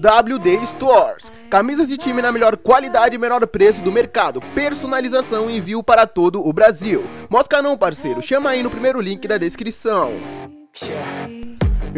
WD Stores. Camisas de time na melhor qualidade e menor preço do mercado. Personalização e envio para todo o Brasil. Mosca não, parceiro. Chama aí no primeiro link da descrição. Yeah.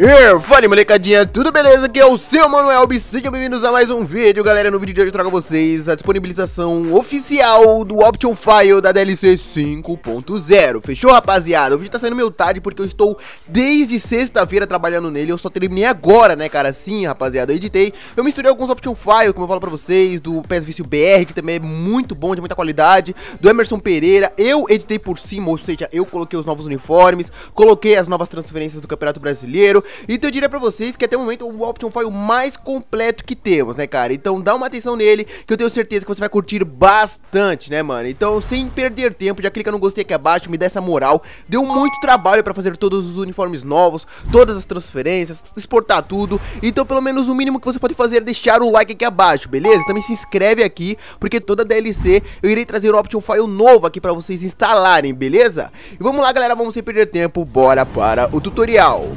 E fala molecadinha, tudo beleza? Aqui é o seu Manuel e sejam bem-vindos a mais um vídeo Galera, no vídeo de hoje eu trago a vocês a disponibilização oficial do Option File da DLC 5.0 Fechou rapaziada? O vídeo tá saindo meio tarde porque eu estou desde sexta-feira trabalhando nele Eu só terminei agora né cara, sim rapaziada, eu editei Eu misturei alguns Option File, como eu falo pra vocês, do PES Vício BR Que também é muito bom, de muita qualidade Do Emerson Pereira, eu editei por cima, ou seja, eu coloquei os novos uniformes Coloquei as novas transferências do Campeonato Brasileiro então eu diria pra vocês que até o momento o Option foi é o mais completo que temos, né, cara? Então dá uma atenção nele, que eu tenho certeza que você vai curtir bastante, né, mano? Então, sem perder tempo, já clica no gostei aqui abaixo, me dá essa moral. Deu muito trabalho pra fazer todos os uniformes novos, todas as transferências, exportar tudo. Então, pelo menos o mínimo que você pode fazer é deixar o like aqui abaixo, beleza? Também se inscreve aqui, porque toda DLC eu irei trazer o Option File novo aqui pra vocês instalarem, beleza? E vamos lá, galera, vamos sem perder tempo, bora para o tutorial.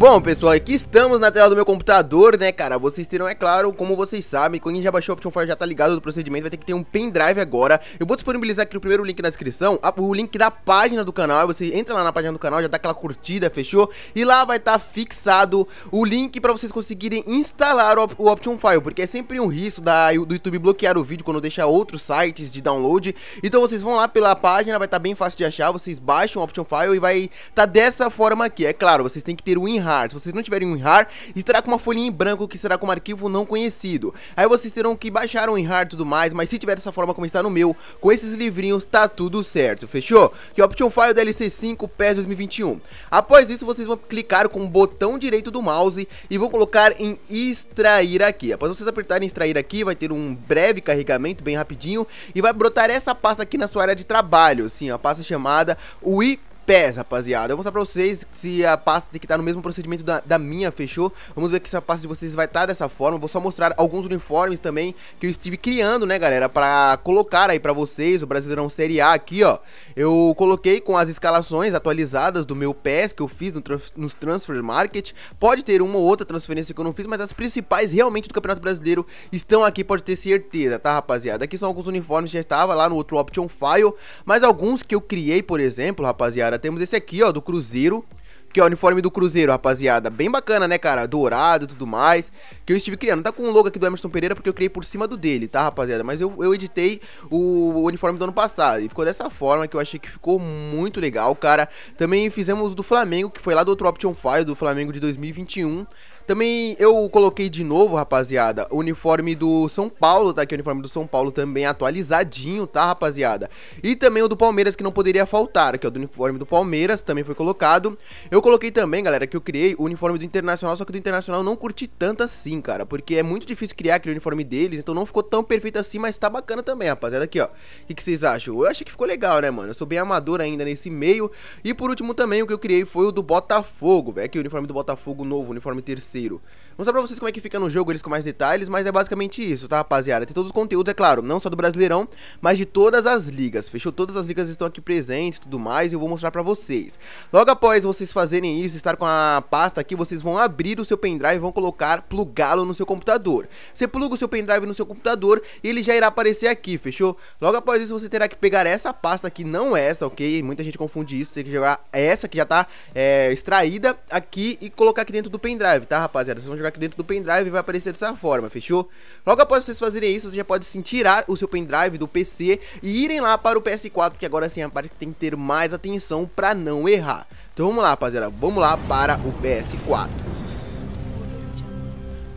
Bom, pessoal, aqui estamos na tela do meu computador, né, cara? Vocês terão, é claro, como vocês sabem, quando a gente já baixou o Option Fire já tá ligado do procedimento, vai ter que ter um pendrive agora. Eu vou disponibilizar aqui o primeiro link na descrição, o link da página do canal, você entra lá na página do canal, já dá aquela curtida, fechou? E lá vai estar tá fixado o link pra vocês conseguirem instalar o, o Option File, porque é sempre um risco da, do YouTube bloquear o vídeo quando deixa outros sites de download. Então vocês vão lá pela página, vai estar tá bem fácil de achar, vocês baixam o Option File e vai tá dessa forma aqui. É claro, vocês têm que ter o WinRAR WinRAR. Se vocês não tiverem WinRAR, estará com uma folhinha em branco que será como arquivo não conhecido. Aí vocês terão que baixar o WinRAR e tudo mais, mas se tiver dessa forma como está no meu, com esses livrinhos tá tudo certo, fechou? Que Option File DLC 5 PES 2021. Após isso, vocês vão clicar com o botão direito do mouse e vão colocar em extrair aqui. Após vocês apertarem extrair aqui, vai ter um breve carregamento bem rapidinho e vai brotar essa pasta aqui na sua área de trabalho, sim, a pasta chamada UI pés, rapaziada. Eu vou mostrar pra vocês se a pasta tem que estar tá no mesmo procedimento da, da, minha, fechou? Vamos ver que essa pasta de vocês vai estar tá dessa forma. vou só mostrar alguns uniformes também que eu estive criando, né, galera? Pra colocar aí pra vocês, o Brasileirão Série A aqui, ó. Eu coloquei com as escalações atualizadas do meu pés que eu fiz no nos Transfer Market. Pode ter uma ou outra transferência que eu não fiz, mas as principais realmente do Campeonato Brasileiro estão aqui, pode ter certeza, tá, rapaziada? Aqui são alguns uniformes que já estava lá no outro Option File, mas alguns que eu criei, por exemplo, rapaziada, cara? Temos esse aqui, ó, do Cruzeiro. Que é o uniforme do Cruzeiro, rapaziada. Bem bacana, né, cara? Dourado e tudo mais. Que eu estive criando. Tá com o logo aqui do Emerson Pereira, porque eu criei por cima do dele, tá, rapaziada? Mas eu, eu editei o, o uniforme do ano passado. E ficou dessa forma que eu achei que ficou muito legal, cara. Também fizemos do Flamengo, que foi lá do outro Option Fire, do Flamengo de 2021. Também eu coloquei de novo, rapaziada, o uniforme do São Paulo, tá? Aqui o uniforme do São Paulo também é atualizadinho, tá, rapaziada? E também o do Palmeiras, que não poderia faltar, que é o do uniforme do Palmeiras, também foi colocado. Eu coloquei também, galera, que eu criei o uniforme do Internacional, só que do Internacional eu não curti tanto assim, cara, porque é muito difícil criar aquele uniforme deles, então não ficou tão perfeito assim, mas tá bacana também, rapaziada. Aqui, ó, o que, que vocês acham? Eu achei que ficou legal, né, mano? Eu sou bem amador ainda nesse meio. E por último também, o que eu criei foi o do Botafogo, velho, que é o uniforme do Botafogo novo, o uniforme terceiro parceiro. Vou Mostrar pra vocês como é que fica no jogo, eles com mais detalhes, mas é basicamente isso, tá rapaziada? Tem todos os conteúdos, é claro, não só do Brasileirão, mas de todas as ligas, fechou? Todas as ligas estão aqui presentes e tudo mais, e eu vou mostrar pra vocês. Logo após vocês fazerem isso, estar com a pasta aqui, vocês vão abrir o seu pendrive e vão colocar, plugá-lo no seu computador. Você pluga o seu pendrive no seu computador e ele já irá aparecer aqui, fechou? Logo após isso, você terá que pegar essa pasta aqui, não é essa, ok? Muita gente confunde isso, tem que jogar essa que já tá é, extraída aqui e colocar aqui dentro do pendrive, tá rapaziada? Vocês vão jogar aqui dentro do pendrive vai aparecer dessa forma, fechou? Logo após vocês fazerem isso, você já pode sim tirar o seu pendrive do PC e irem lá para o PS4, que agora sim é a parte que tem que ter mais atenção para não errar. Então vamos lá, rapaziada, vamos lá para o PS4.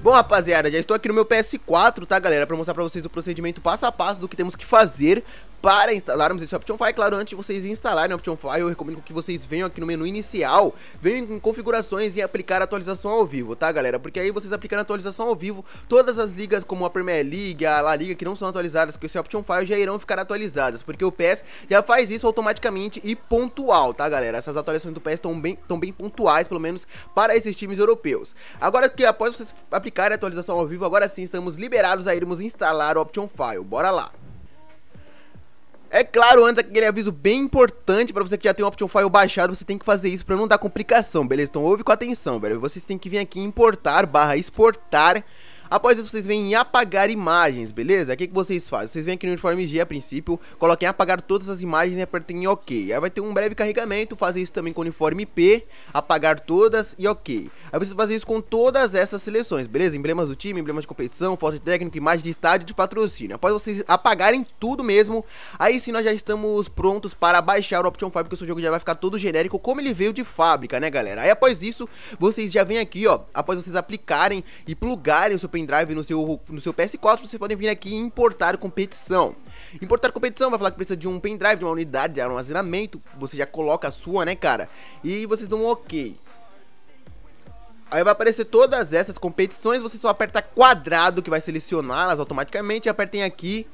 Bom, rapaziada, já estou aqui no meu PS4, tá, galera? Pra mostrar pra vocês o procedimento passo a passo do que temos que fazer para instalarmos esse Option File. Claro, antes de vocês instalarem o Option File, eu recomendo que vocês venham aqui no menu inicial, venham em configurações e aplicar atualização ao vivo, tá galera? Porque aí vocês aplicando atualização ao vivo, todas as ligas como a Premier League, a La Liga que não são atualizadas com esse Option File já irão ficar atualizadas, porque o PS já faz isso automaticamente e pontual, tá galera? Essas atualizações do PS estão bem, tão bem pontuais, pelo menos para esses times europeus. Agora que após vocês aplicarem a atualização ao vivo, agora sim estamos liberados a irmos instalar o Option File, bora lá! É claro, antes aquele aviso bem importante para você que já tem o Option File baixado, você tem que fazer isso para não dar complicação, beleza? Então ouve com atenção, velho. Vocês têm que vir aqui em importar barra exportar Após isso, vocês vêm em apagar imagens, beleza? O que, que vocês fazem? Vocês vêm aqui no uniforme G a princípio, coloquem apagar todas as imagens e apertem em OK. Aí vai ter um breve carregamento, fazer isso também com o uniforme P, apagar todas e OK. Aí vocês fazem isso com todas essas seleções, beleza? Emblemas do time, emblemas de competição, foto técnica, imagem de estádio de patrocínio. Após vocês apagarem tudo mesmo, aí sim nós já estamos prontos para baixar o Option 5, porque o seu jogo já vai ficar todo genérico como ele veio de fábrica, né galera? Aí após isso, vocês já vêm aqui, ó, após vocês aplicarem e plugarem o seu pendrive, no seu, no seu PS4, vocês podem vir aqui e importar competição. Importar competição vai falar que precisa de um pendrive, de uma unidade de armazenamento, você já coloca a sua, né, cara? E vocês dão um ok. Aí vai aparecer todas essas competições, você só aperta quadrado que vai selecioná-las automaticamente, apertem aqui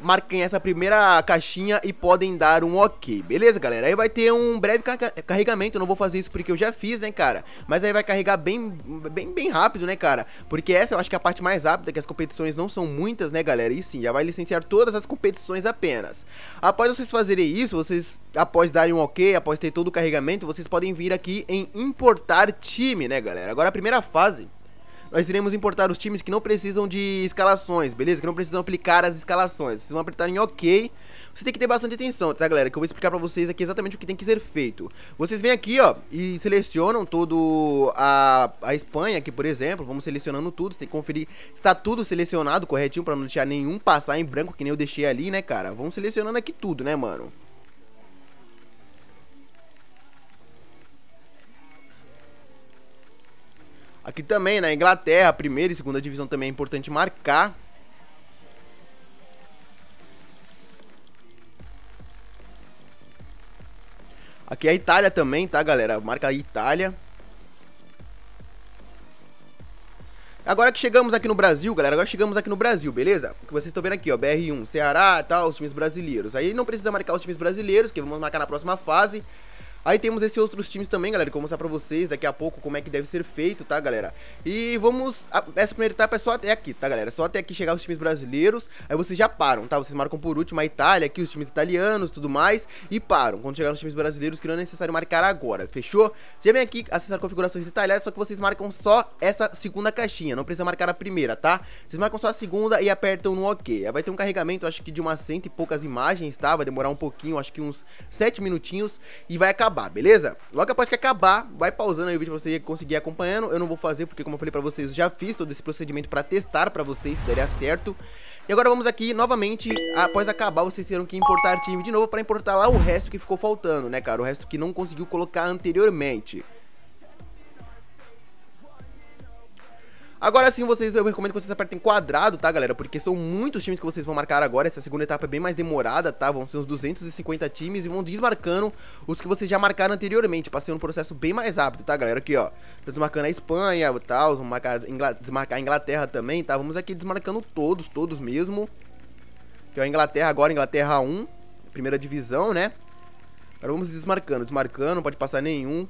marquem essa primeira caixinha e podem dar um ok, beleza, galera? Aí vai ter um breve carregamento, não vou fazer isso porque eu já fiz, né, cara? Mas aí vai carregar bem, bem, bem rápido, né, cara? Porque essa eu acho que é a parte mais rápida, que as competições não são muitas, né, galera? E sim, já vai licenciar todas as competições apenas. Após vocês fazerem isso, vocês, após darem um ok, após ter todo o carregamento, vocês podem vir aqui em importar time, né, galera? Agora a primeira fase nós iremos importar os times que não precisam de escalações, beleza? Que não precisam aplicar as escalações. Vocês vão apertar em OK. Você tem que ter bastante atenção, tá, galera? Que eu vou explicar pra vocês aqui exatamente o que tem que ser feito. Vocês vêm aqui, ó, e selecionam todo a, a Espanha aqui, por exemplo. Vamos selecionando tudo. Você tem que conferir se tá tudo selecionado corretinho pra não deixar nenhum passar em branco, que nem eu deixei ali, né, cara? Vamos selecionando aqui tudo, né, mano? Aqui também, na Inglaterra, a primeira e segunda divisão também é importante marcar. Aqui é a Itália também, tá, galera? Marca aí Itália. Agora que chegamos aqui no Brasil, galera, agora chegamos aqui no Brasil, beleza? O que vocês estão vendo aqui, ó, BR1, Ceará e tal, os times brasileiros. Aí não precisa marcar os times brasileiros, que vamos marcar na próxima fase. Aí temos esses outros times também, galera, que eu vou mostrar pra vocês daqui a pouco como é que deve ser feito, tá, galera? E vamos... A, essa primeira etapa é só até aqui, tá, galera? É só até aqui chegar os times brasileiros, aí vocês já param, tá? Vocês marcam por último a Itália aqui, os times italianos tudo mais, e param. Quando chegar nos times brasileiros, que não é necessário marcar agora, fechou? Você vem aqui acessar configurações detalhadas, só que vocês marcam só essa segunda caixinha, não precisa marcar a primeira, tá? Vocês marcam só a segunda e apertam no OK. Aí vai ter um carregamento, acho que de umas cento e poucas imagens, tá? Vai demorar um pouquinho, acho que uns sete minutinhos, e vai acabar acabar, beleza? Logo após que acabar, vai pausando aí o vídeo pra você conseguir acompanhando. Eu não vou fazer porque, como eu falei pra vocês, já fiz todo esse procedimento pra testar pra vocês se daria certo. E agora vamos aqui, novamente, após acabar, vocês terão que importar time de novo pra importar lá o resto que ficou faltando, né, cara? O resto que não conseguiu colocar anteriormente. Agora sim, vocês, eu recomendo que vocês apertem quadrado, tá, galera? Porque são muitos times que vocês vão marcar agora. Essa segunda etapa é bem mais demorada, tá? Vão ser uns 250 times e vão desmarcando os que vocês já marcaram anteriormente, Passei ser um processo bem mais rápido, tá, galera? Aqui, ó, tô desmarcando a Espanha e tal, vamos marcar, desmarcar a Inglaterra também, tá? Vamos aqui desmarcando todos, todos mesmo. Aqui, ó, Inglaterra agora, Inglaterra 1, primeira divisão, né? Agora vamos desmarcando, desmarcando, não pode passar nenhum.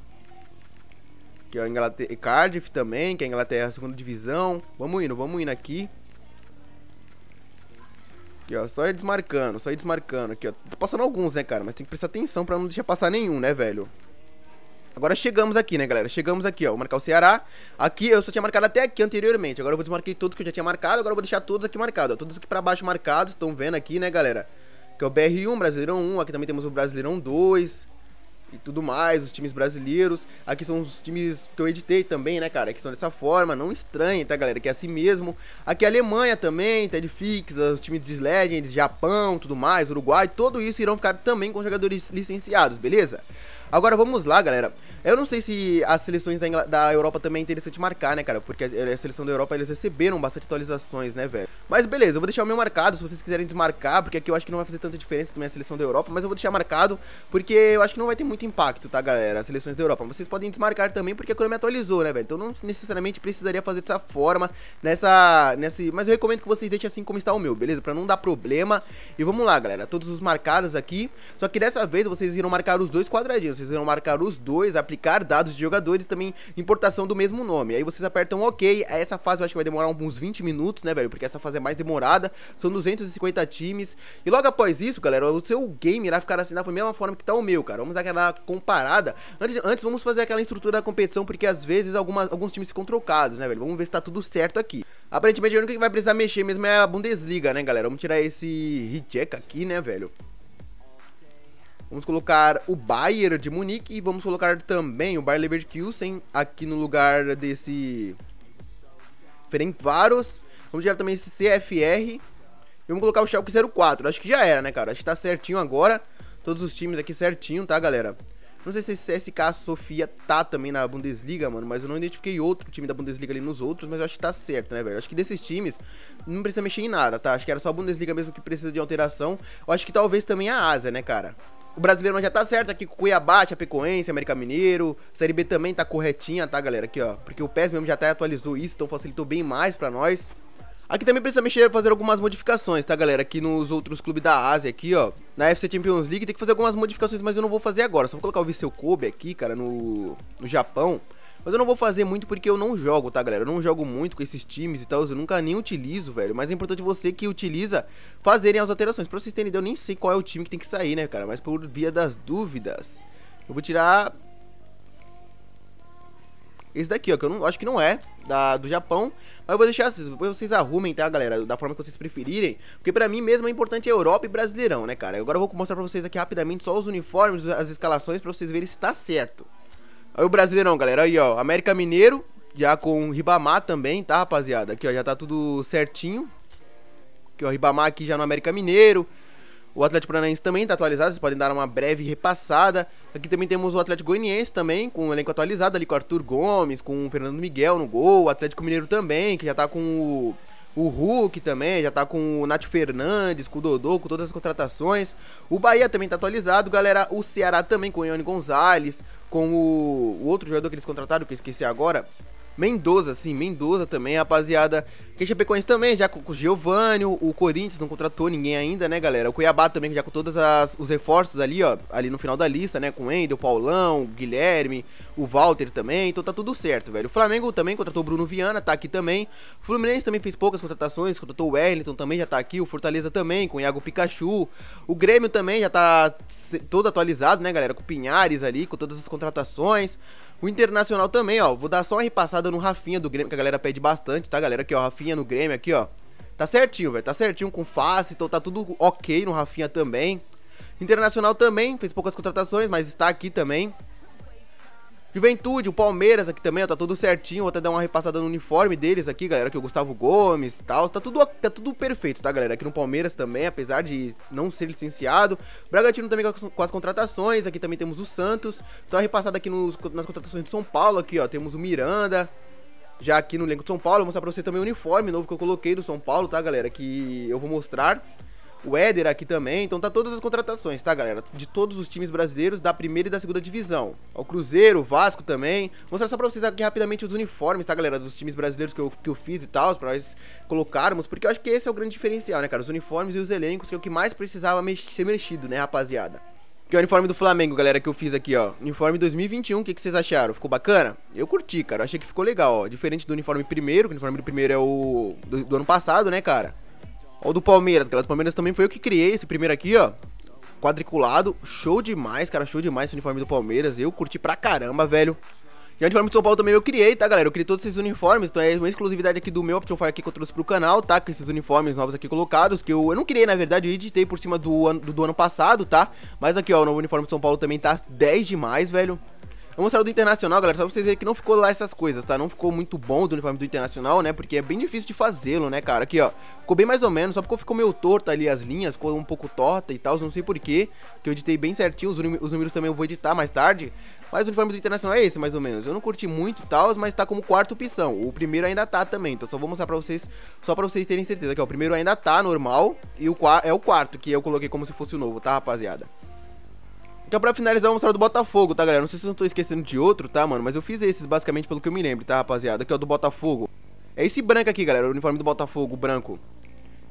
Que é a Inglaterra. Cardiff também, que é a Inglaterra a segunda divisão. Vamos indo, vamos indo aqui. Aqui, ó, só ir desmarcando, só ir desmarcando aqui, ó. Tô tá passando alguns, né, cara? Mas tem que prestar atenção pra não deixar passar nenhum, né, velho? Agora chegamos aqui, né, galera? Chegamos aqui, ó. Vou marcar o Ceará. Aqui, eu só tinha marcado até aqui anteriormente. Agora eu vou desmarquei todos que eu já tinha marcado. Agora eu vou deixar todos aqui marcados, ó. Todos aqui pra baixo marcados. Estão vendo aqui, né, galera? Que é o BR1, Brasileirão 1. Aqui também temos o Brasileirão 2 e tudo mais, os times brasileiros. Aqui são os times que eu editei também, né, cara? Que são dessa forma, não estranhe, tá, galera? Que é assim mesmo. Aqui a Alemanha também, Ted Fix, os times de Legends, Japão, tudo mais, Uruguai, tudo isso irão ficar também com jogadores licenciados, beleza? Agora vamos lá, galera. Eu não sei se as seleções da, Ingl... da, Europa também é interessante marcar, né, cara? Porque a seleção da Europa, eles receberam bastante atualizações, né, velho? Mas beleza, eu vou deixar o meu marcado, se vocês quiserem desmarcar, porque aqui eu acho que não vai fazer tanta diferença também a seleção da Europa, mas eu vou deixar marcado, porque eu acho que não vai ter muito impacto, tá, galera? As seleções da Europa. Vocês podem desmarcar também, porque a Chrome atualizou, né, velho? Então não necessariamente precisaria fazer dessa forma, nessa... nesse, Mas eu recomendo que vocês deixem assim como está o meu, beleza? Pra não dar problema. E vamos lá, galera. Todos os marcados aqui. Só que dessa vez vocês irão marcar os dois quadradinhos vão marcar os dois, aplicar dados de jogadores e também importação do mesmo nome. Aí vocês apertam OK. Essa fase eu acho que vai demorar uns 20 minutos, né, velho? Porque essa fase é mais demorada. São 250 times. E logo após isso, galera, o seu game irá ficar assinado da mesma forma que tá o meu, cara. Vamos dar aquela comparada. Antes, antes vamos fazer aquela estrutura da competição, porque às vezes algumas, alguns times ficam trocados, né, velho? Vamos ver se tá tudo certo aqui. Aparentemente, o único que vai precisar mexer mesmo é a Bundesliga, né, galera? Vamos tirar esse Rijeka aqui, né, velho? Vamos colocar o Bayer de Munique e vamos colocar também o Bayer Leverkusen aqui no lugar desse Ferencváros. Vamos tirar também esse CFR. E vamos colocar o Schalke 04. Acho que já era, né, cara? Acho que tá certinho agora. Todos os times aqui certinho, tá, galera? Não sei se esse CSK Sofia tá também na Bundesliga, mano, mas eu não identifiquei outro time da Bundesliga ali nos outros, mas eu acho que tá certo, né, velho? Acho que desses times não precisa mexer em nada, tá? Acho que era só a Bundesliga mesmo que precisa de alteração. Eu acho que talvez também a Ásia, né, cara? O brasileiro já tá certo aqui com Cuiabá, Chapecoense, América Mineiro. A Série B também tá corretinha, tá, galera? Aqui, ó. Porque o PES mesmo já até atualizou isso, então facilitou bem mais pra nós. Aqui também precisa mexer, fazer algumas modificações, tá, galera? Aqui nos outros clubes da Ásia, aqui, ó. Na FC Champions League tem que fazer algumas modificações, mas eu não vou fazer agora. Só vou colocar o Viseu Kobe aqui, cara, no, no Japão. Mas eu não vou fazer muito porque eu não jogo, tá, galera? Eu não jogo muito com esses times e tal, eu nunca nem utilizo, velho. Mas é importante você que utiliza fazerem as alterações. Pra vocês terem ideia, eu nem sei qual é o time que tem que sair, né, cara? Mas por via das dúvidas, eu vou tirar... Esse daqui, ó, que eu não, acho que não é da, do Japão, mas eu vou deixar assim, depois vocês arrumem, tá, galera, da forma que vocês preferirem, porque pra mim mesmo é importante a é Europa e Brasileirão, né, cara? Agora eu vou mostrar pra vocês aqui rapidamente só os uniformes, as escalações, pra vocês verem se tá certo. Aí o Brasileirão, galera, aí ó, América Mineiro, já com o Ribamar também, tá, rapaziada? Aqui ó, já tá tudo certinho. Aqui ó, Ribamar aqui já no América Mineiro. O Atlético Paranaense também tá atualizado, vocês podem dar uma breve repassada. Aqui também temos o Atlético Goianiense também, com o elenco atualizado ali com o Arthur Gomes, com o Fernando Miguel no gol. O Atlético Mineiro também, que já tá com o o Hulk também já tá com o Nath Fernandes, com o Dodô, com todas as contratações. O Bahia também tá atualizado, galera. O Ceará também com o Ione Gonzalez, com o, o outro jogador que eles contrataram, que eu esqueci agora. Mendoza, sim, Mendoza também, rapaziada. Quem Chapecoense também, já com o Giovanni, o Corinthians não contratou ninguém ainda, né, galera? O Cuiabá também, já com todos os reforços ali, ó, ali no final da lista, né? Com o o Paulão, o Guilherme, o Walter também, então tá tudo certo, velho. O Flamengo também contratou o Bruno Viana, tá aqui também. O Fluminense também fez poucas contratações, contratou o Wellington também, já tá aqui. O Fortaleza também, com o Iago Pikachu. O Grêmio também já tá todo atualizado, né, galera? Com o Pinhares ali, com todas as contratações. O Internacional também, ó, vou dar só uma repassada no Rafinha do Grêmio, que a galera pede bastante, tá, galera? Aqui, ó, Rafinha no Grêmio, aqui, ó. Tá certinho, velho, tá certinho com face, então tá tudo ok no Rafinha também. Internacional também, fez poucas contratações, mas está aqui também. Juventude, o Palmeiras aqui também, ó, tá tudo certinho. Vou até dar uma repassada no uniforme deles aqui, galera, que o Gustavo Gomes e tal. Tá tudo, tá tudo perfeito, tá, galera? Aqui no Palmeiras também, apesar de não ser licenciado. Bragantino também com as, com as contratações. Aqui também temos o Santos. Então, repassada aqui nos, nas contratações de São Paulo, aqui, ó, temos o Miranda já aqui no elenco de São Paulo. vou mostrar pra você também o uniforme novo que eu coloquei do São Paulo, tá, galera? Que eu vou mostrar o Éder aqui também. Então tá todas as contratações, tá, galera? De todos os times brasileiros da primeira e da segunda divisão. O Cruzeiro, o Vasco também. Vou mostrar só pra vocês aqui rapidamente os uniformes, tá, galera? Dos times brasileiros que eu, que eu fiz e tal, pra nós colocarmos. Porque eu acho que esse é o grande diferencial, né, cara? Os uniformes e os elencos, que é o que mais precisava mex ser mexido, né, rapaziada? Que é o uniforme do Flamengo, galera, que eu fiz aqui, ó. Uniforme 2021, o que, que, vocês acharam? Ficou bacana? Eu curti, cara. achei que ficou legal, ó. Diferente do uniforme primeiro, que o uniforme do primeiro é o do, do ano passado, né, cara? Ó, o do Palmeiras, galera. O Palmeiras também foi eu que criei esse primeiro aqui, ó. Quadriculado. Show demais, cara. Show demais esse uniforme do Palmeiras. Eu curti pra caramba, velho. E o uniforme do São Paulo também eu criei, tá, galera? Eu criei todos esses uniformes, então é uma exclusividade aqui do meu Option Fire aqui que eu trouxe pro canal, tá? Com esses uniformes novos aqui colocados, que eu, eu não criei, na verdade, eu editei por cima do ano, do, do ano passado, tá? Mas aqui, ó, o novo uniforme do São Paulo também tá 10 demais, velho. Vamos mostrar o do Internacional, galera, só pra vocês verem que não ficou lá essas coisas, tá? Não ficou muito bom do uniforme do Internacional, né? Porque é bem difícil de fazê-lo, né, cara? Aqui, ó, ficou bem mais ou menos, só porque ficou meio torta ali as linhas, ficou um pouco torta e tal, não sei porquê, que eu editei bem certinho, os, os números também eu vou editar mais tarde, mas o uniforme do Internacional é esse, mais ou menos. Eu não curti muito e tal, mas tá como quarta opção. O primeiro ainda tá também, então só vou mostrar pra vocês, só pra vocês terem certeza. Aqui, ó, o primeiro ainda tá normal e o é o quarto que eu coloquei como se fosse o novo, tá, rapaziada? Então pra finalizar, vou mostrar do Botafogo, tá galera? Não sei se eu tô esquecendo de outro, tá mano? Mas eu fiz esses basicamente pelo que eu me lembro, tá rapaziada? Aqui é o do Botafogo. É esse branco aqui, galera, o uniforme do Botafogo, branco.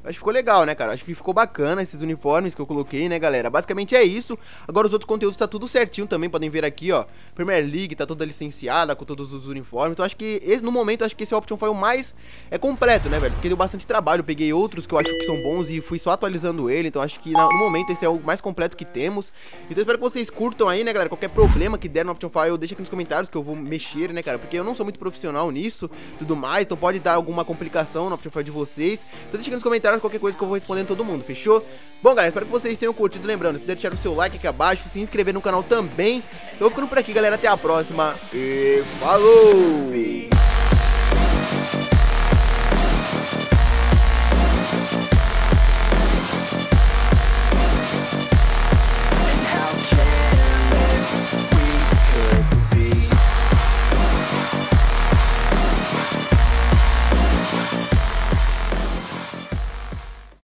Acho que ficou legal, né, cara? Acho que ficou bacana esses uniformes que eu coloquei, né, galera? Basicamente é isso. Agora os outros conteúdos tá tudo certinho também, podem ver aqui, ó. Premier League tá toda licenciada com todos os uniformes. Então acho que, esse, no momento, acho que esse Option foi o mais é, completo, né, velho? Porque deu bastante trabalho. peguei outros que eu acho que são bons e fui só atualizando ele. Então acho que na, no momento esse é o mais completo que temos. Então espero que vocês curtam aí, né, galera? Qualquer problema que der no Option File, deixa aqui nos comentários que eu vou mexer, né, cara? Porque eu não sou muito profissional nisso, tudo mais. Então pode dar alguma complicação no Option File de vocês. Então deixa aqui nos comentários comentário, qualquer coisa que eu vou respondendo todo mundo, fechou? Bom, galera, espero que vocês tenham curtido. Lembrando, puder deixar o seu like aqui abaixo, se inscrever no canal também. Eu vou ficando por aqui, galera. Até a próxima e falou!